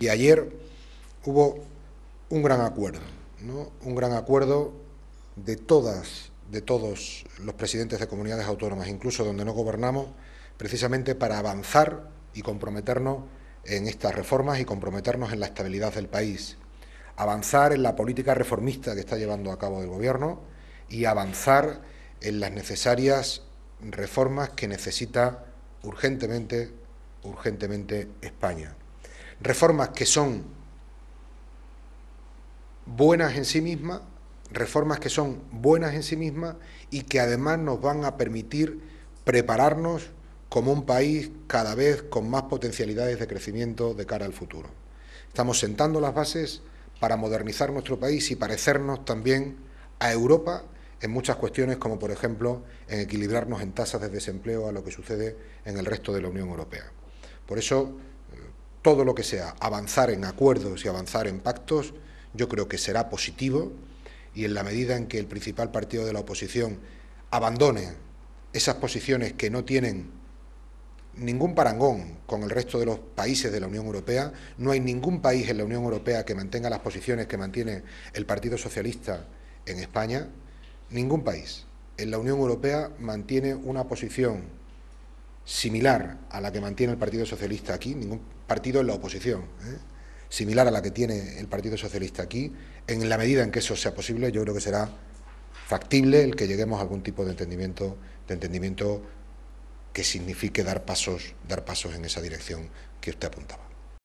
Y ayer hubo un gran acuerdo, un gran acuerdo de todas, de todos los presidentes de comunidades autónomas, incluso donde no gobernamos, precisamente para avanzar y comprometernos en estas reformas y comprometernos en la estabilidad del país, avanzar en la política reformista que está llevando a cabo el Gobierno y avanzar en las necesarias reformas que necesita urgentemente, urgentemente España. Reformas que son buenas en sí mismas, reformas que son buenas en sí mismas y que además nos van a permitir prepararnos como un país cada vez con más potencialidades de crecimiento de cara al futuro. Estamos sentando las bases para modernizar nuestro país y parecernos también a Europa en muchas cuestiones, como por ejemplo en equilibrarnos en tasas de desempleo a lo que sucede en el resto de la Unión Europea. Por eso, eh, todo lo que sea avanzar en acuerdos y avanzar en pactos, yo creo que será positivo y en la medida en que el principal partido de la oposición abandone esas posiciones que no tienen ningún parangón con el resto de los países de la Unión Europea, no hay ningún país en la Unión Europea que mantenga las posiciones que mantiene el Partido Socialista en España, ningún país en la Unión Europea mantiene una posición similar a la que mantiene el Partido Socialista aquí, ningún partido en la oposición, ¿eh? similar a la que tiene el Partido Socialista aquí, en la medida en que eso sea posible, yo creo que será factible el que lleguemos a algún tipo de entendimiento, de entendimiento que signifique dar pasos, dar pasos en esa dirección que usted apuntaba.